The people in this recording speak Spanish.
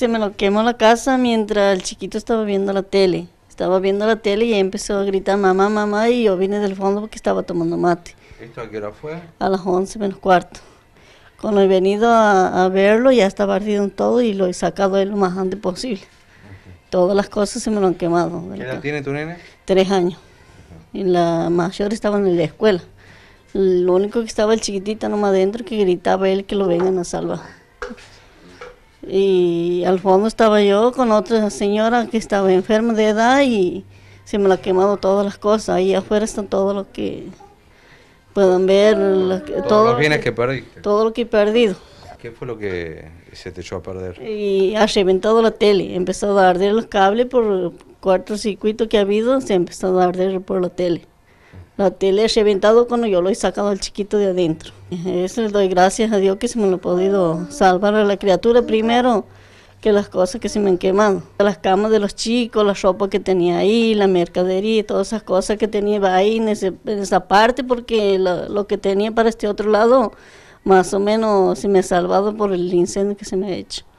se me lo quemó la casa mientras el chiquito estaba viendo la tele. Estaba viendo la tele y empezó a gritar mamá, mamá y yo vine del fondo porque estaba tomando mate. ¿Esto a qué hora fue? A las 11 menos cuarto. Cuando he venido a, verlo ya estaba ardido en todo y lo he sacado de lo más antes posible. Todas las cosas se me lo han quemado. ¿Qué edad tiene tu nene? Tres años. Y la mayor estaba en la escuela. Lo único que estaba el chiquitito nomás adentro que gritaba él que lo vengan a salvar y al fondo estaba yo con otra señora que estaba enferma de edad y se me la ha quemado todas las cosas. Ahí afuera están todo lo que puedan ver, todo, lo que, Todo lo que he perdido. ¿Qué fue lo que se te echó a perder? Y ha reventado la tele, empezó a arder los cables por cuatro circuitos que ha habido, se ha empezado a arder por la tele. La tele ha reventado cuando yo lo he sacado al chiquito de adentro. Eso le doy gracias a Dios que se me lo ha podido salvar a la criatura primero que las cosas que se me han quemado. Las camas de los chicos, la ropa que tenía ahí, la mercadería, todas esas cosas que tenía ahí en, esa parte, porque lo, que tenía para este otro lado, más o menos se me ha salvado por el incendio que se me ha hecho.